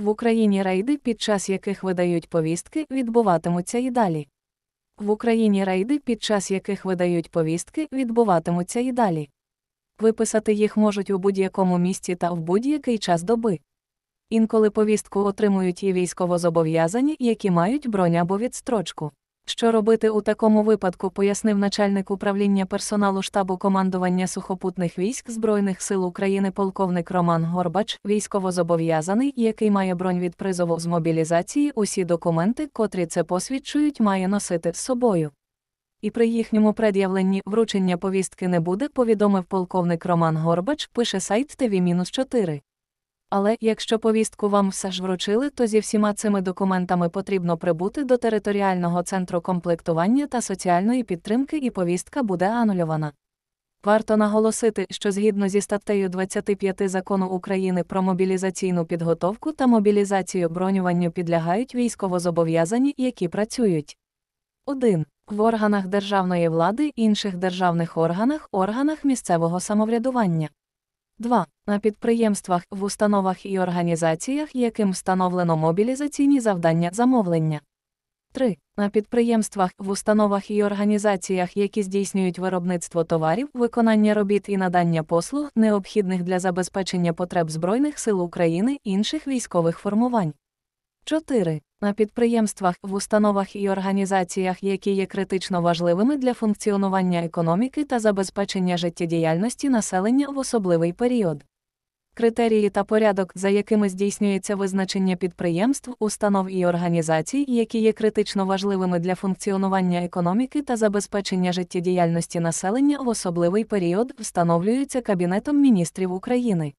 В Україні рейди, під час яких видають повістки, відбуватимуться і далі. В Україні рейди, під час яких видають повістки, відбуватимуться і далі. Виписати їх можуть у будь-якому місці та в будь-який час доби. Інколи повістку отримують і військовозобов'язані, які мають броню або відстрочку. Що робити у такому випадку, пояснив начальник управління персоналу штабу командування сухопутних військ Збройних сил України полковник Роман Горбач, військовозобов'язаний, який має бронь від призову з мобілізації, усі документи, котрі це посвідчують, має носити з собою. І при їхньому пред'явленні вручення повістки не буде, повідомив полковник Роман Горбач, пише сайт ТВ-4 але якщо повістку вам все ж вручили, то зі всіма цими документами потрібно прибути до територіального центру комплектування та соціальної підтримки, і повістка буде анульована. Варто наголосити, що згідно зі статтею 25 закону України про мобілізаційну підготовку та мобілізацію бронюванню підлягають військовозобов'язані, які працюють. 1. В органах державної влади, інших державних органах, органах місцевого самоврядування. 2. На підприємствах, в установах і організаціях, яким встановлено мобілізаційні завдання замовлення. 3. На підприємствах, в установах і організаціях, які здійснюють виробництво товарів, виконання робіт і надання послуг, необхідних для забезпечення потреб Збройних сил України інших військових формувань. 4. На підприємствах, в установах і організаціях, які є критично важливими для функціонування економіки та забезпечення життєдіяльності населення в особливий період. Критерії та порядок, за якими здійснюється визначення підприємств, установ і організацій, які є критично важливими для функціонування економіки та забезпечення життєдіяльності населення в особливий період, встановлюються Кабінетом міністрів України.